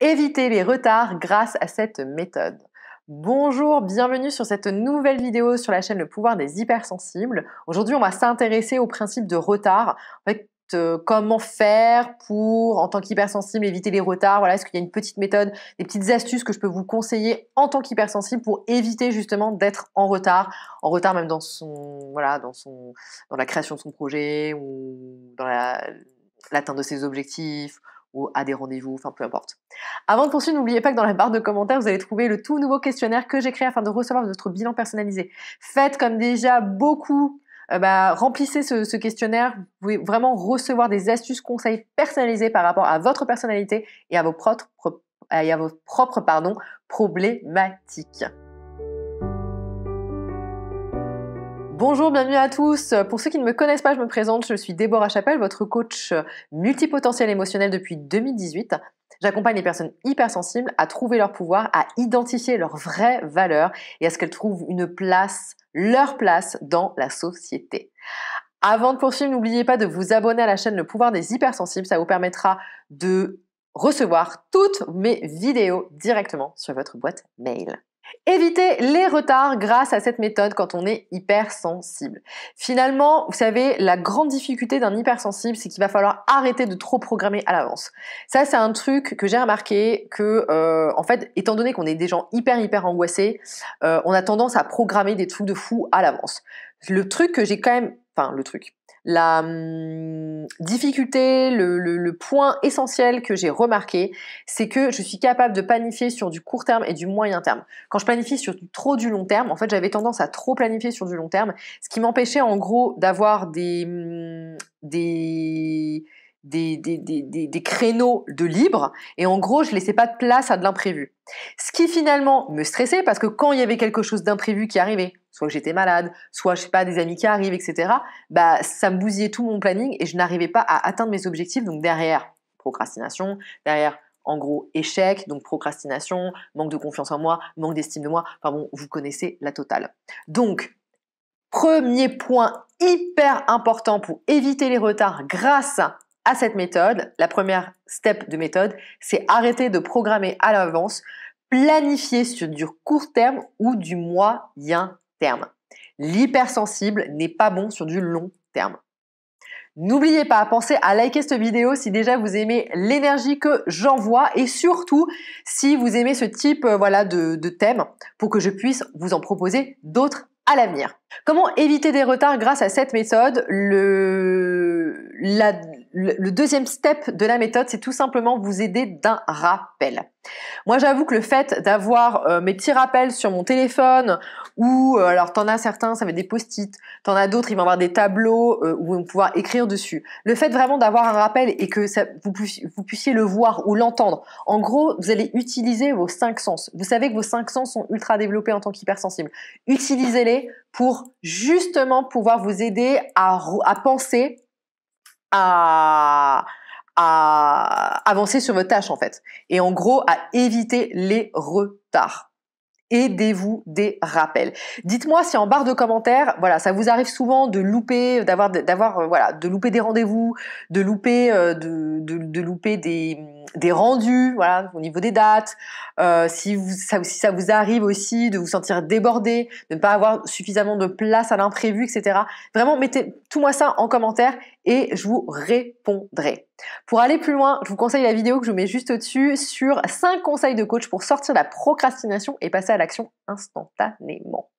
Éviter les retards grâce à cette méthode. Bonjour, bienvenue sur cette nouvelle vidéo sur la chaîne Le pouvoir des hypersensibles. Aujourd'hui, on va s'intéresser au principe de retard. En fait, euh, comment faire pour, en tant qu'hypersensible, éviter les retards Voilà, est-ce qu'il y a une petite méthode, des petites astuces que je peux vous conseiller en tant qu'hypersensible pour éviter justement d'être en retard, en retard même dans son, voilà, dans son, dans la création de son projet ou dans l'atteinte de ses objectifs à des rendez-vous, enfin peu importe. Avant de poursuivre, n'oubliez pas que dans la barre de commentaires, vous allez trouver le tout nouveau questionnaire que j'ai créé afin de recevoir votre bilan personnalisé. Faites comme déjà beaucoup euh, bah, remplissez ce, questionnaire. Vous pouvez vraiment recevoir des astuces, conseils personnalisés par rapport à votre personnalité et à vos propres, et à vos propres pardon, problématiques. Bonjour, bienvenue à tous. Pour ceux qui ne me connaissent pas, je me présente, je suis Déborah Chapelle, votre coach multipotentiel émotionnel depuis 2018. J'accompagne les personnes hypersensibles à trouver leur pouvoir, à identifier leurs vraies valeurs et à ce qu'elles trouvent une place, leur place dans la société. Avant de poursuivre, n'oubliez pas de vous abonner à la chaîne Le pouvoir des hypersensibles, ça vous permettra de recevoir toutes mes vidéos directement sur votre boîte mail. Évitez les retards grâce à cette méthode quand on est hypersensible. Finalement, vous savez, la grande difficulté d'un hypersensible, c'est qu'il va falloir arrêter de trop programmer à l'avance. Ça, c'est un truc que j'ai remarqué que, euh, en fait, étant donné qu'on est des gens hyper hyper angoissés, euh, on a tendance à programmer des trucs de fou à l'avance. Le truc que j'ai quand même, enfin le truc, la hum, difficulté, le, point essentiel que j'ai remarqué, c'est que je suis capable de planifier sur du court terme et du moyen terme. Quand je planifie sur trop du long terme, en fait, j'avais tendance à trop planifier sur du long terme, ce qui m'empêchait en gros d'avoir des, hum, des des, des, créneaux de libre et en gros je laissais pas de place à de l'imprévu. Ce qui finalement me stressait parce que quand il y avait quelque chose d'imprévu qui arrivait, soit j'étais malade, soit je sais pas des amis qui arrivent, etc. Bah ça me bousillait tout mon planning et je n'arrivais pas à atteindre mes objectifs. Donc derrière procrastination, derrière en gros échec, donc procrastination, manque de confiance en moi, manque d'estime de moi, enfin bon, vous connaissez la totale. Donc, premier point hyper important pour éviter les retards grâce à à cette méthode, la première step de méthode, c'est arrêter de programmer à l'avance, planifier sur du court terme ou du moyen terme. L'hypersensible n'est pas bon sur du long terme. N'oubliez pas, penser à liker cette vidéo si déjà vous aimez l'énergie que j'envoie et surtout si vous aimez ce type euh, voilà, de, thème pour que je puisse vous en proposer d'autres à l'avenir. Comment éviter des retards grâce à cette méthode Le le, le deuxième step de la méthode, c'est tout simplement vous aider d'un rappel. Moi, j'avoue que le fait d'avoir euh, mes petits rappels sur mon téléphone, ou euh, alors t'en as certains, ça va être des post-it, t'en as d'autres, ils vont avoir des tableaux euh, où où va pouvoir écrire dessus. Le fait vraiment d'avoir un rappel et que ça, vous, puissiez, le voir ou l'entendre. En gros, vous allez utiliser vos cinq sens. Vous savez que vos cinq sens sont ultra développés en tant qu'hypersensibles. Utilisez-les pour justement pouvoir vous aider à, à penser à, avancer sur votre tâche en fait. Et en gros, à éviter les retards. Aidez-vous des rappels. Dites-moi si en barre de commentaires, voilà, ça vous arrive souvent de louper, d'avoir, d'avoir, euh, voilà, de louper des rendez-vous, de louper, euh, de louper des des rendus, voilà, au niveau des dates. Euh, si, ça, si ça vous arrive aussi de vous sentir débordé, de ne pas avoir suffisamment de place à l'imprévu, etc. Vraiment, mettez tout moi ça en commentaire et je vous répondrai. Pour aller plus loin, je vous conseille la vidéo que je mets juste au-dessus sur 5 conseils de coach pour sortir de la procrastination et passer à l'action instantanément.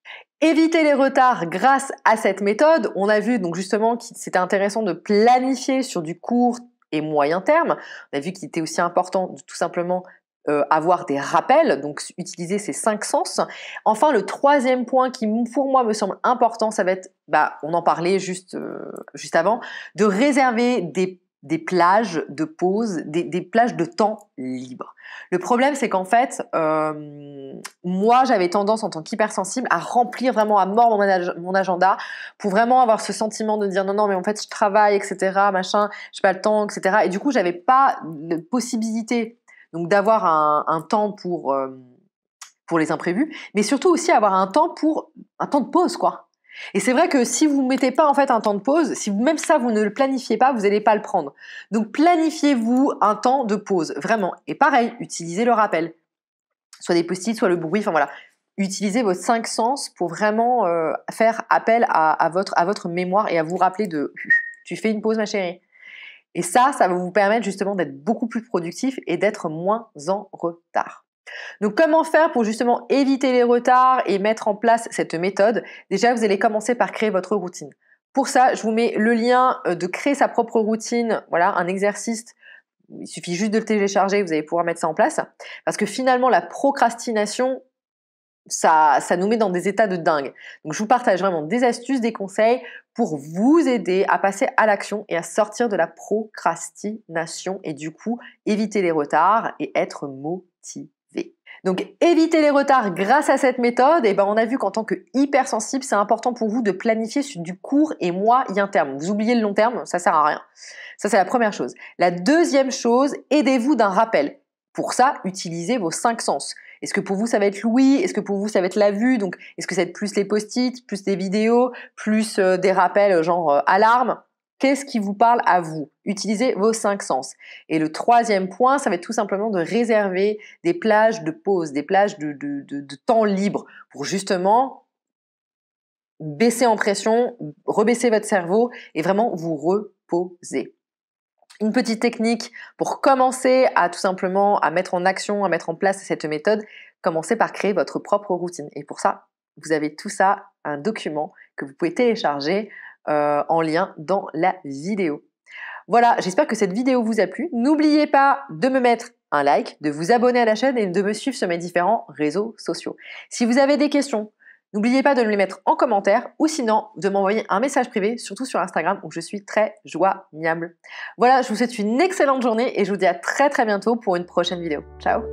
Éviter les retards grâce à cette méthode, on a vu donc justement que c'était intéressant de planifier sur du court et moyen terme. On a vu qu'il était aussi important de tout simplement euh, avoir des rappels, donc utiliser ces cinq sens. Enfin, le troisième point qui pour moi me semble important, ça va être, bah, on en parlait juste, euh, juste avant, de réserver des des plages de pause, des, plages de temps libre. Le problème, c'est qu'en fait, euh, moi, j'avais tendance en tant qu'hypersensible à remplir vraiment à mort mon, agenda pour vraiment avoir ce sentiment de dire non, non, mais en fait, je travaille, etc., machin, j'ai pas le temps, etc. Et du coup, j'avais pas de possibilité donc d'avoir un, temps pour euh, pour les imprévus, mais surtout aussi avoir un temps pour un temps de pause, quoi et c'est vrai que si vous ne mettez pas en fait un temps de pause, si même ça vous ne le planifiez pas, vous n'allez pas le prendre. Donc planifiez-vous un temps de pause, vraiment. Et pareil, utilisez le rappel. Soit des post-it, soit le bruit, enfin voilà. Utilisez vos cinq sens pour vraiment euh, faire appel à, votre, à votre mémoire et à vous rappeler de tu fais une pause ma chérie. Et ça, ça va vous permettre justement d'être beaucoup plus productif et d'être moins en retard. Donc comment faire pour justement éviter les retards et mettre en place cette méthode Déjà, vous allez commencer par créer votre routine. Pour ça, je vous mets le lien euh, de créer sa propre routine, voilà, un exercice. Il suffit juste de le télécharger, vous allez pouvoir mettre ça en place. Parce que finalement, la procrastination, ça, ça nous met dans des états de dingue. Donc je vous partage vraiment des astuces, des conseils pour vous aider à passer à l'action et à sortir de la procrastination et du coup éviter les retards et être motivé. Donc éviter les retards grâce à cette méthode, et ben on a vu qu'en tant que hypersensible, c'est important pour vous de planifier sur du court et moyen terme. Vous oubliez le long terme, ça sert à rien. Ça c'est la première chose. La deuxième chose, aidez-vous d'un rappel. Pour ça, utilisez vos cinq sens. Est-ce que pour vous ça va être l'ouïe Est-ce que pour vous ça va être la vue Donc est-ce que ça va être plus les post-it, plus des vidéos, plus euh, des rappels genre euh, alarme Qu'est-ce qui vous parle à vous Utilisez vos cinq sens. Et le troisième point, ça va être tout simplement de réserver des plages de pause, des plages de, temps libre pour justement baisser en pression, rebaisser votre cerveau et vraiment vous reposer une petite technique pour commencer à tout simplement à mettre en action, à mettre en place cette méthode, commencez par créer votre propre routine. Et pour ça, vous avez tout ça, un document que vous pouvez télécharger euh, en lien dans la vidéo. Voilà, j'espère que cette vidéo vous a plu. N'oubliez pas de me mettre un like, de vous abonner à la chaîne et de me suivre sur mes différents réseaux sociaux. Si vous avez des questions, n'oubliez pas de me les mettre en commentaire ou sinon de m'envoyer un message privé, surtout sur Instagram où je suis très joignable. Voilà, je vous souhaite une excellente journée et je vous dis à très très bientôt pour une prochaine vidéo. Ciao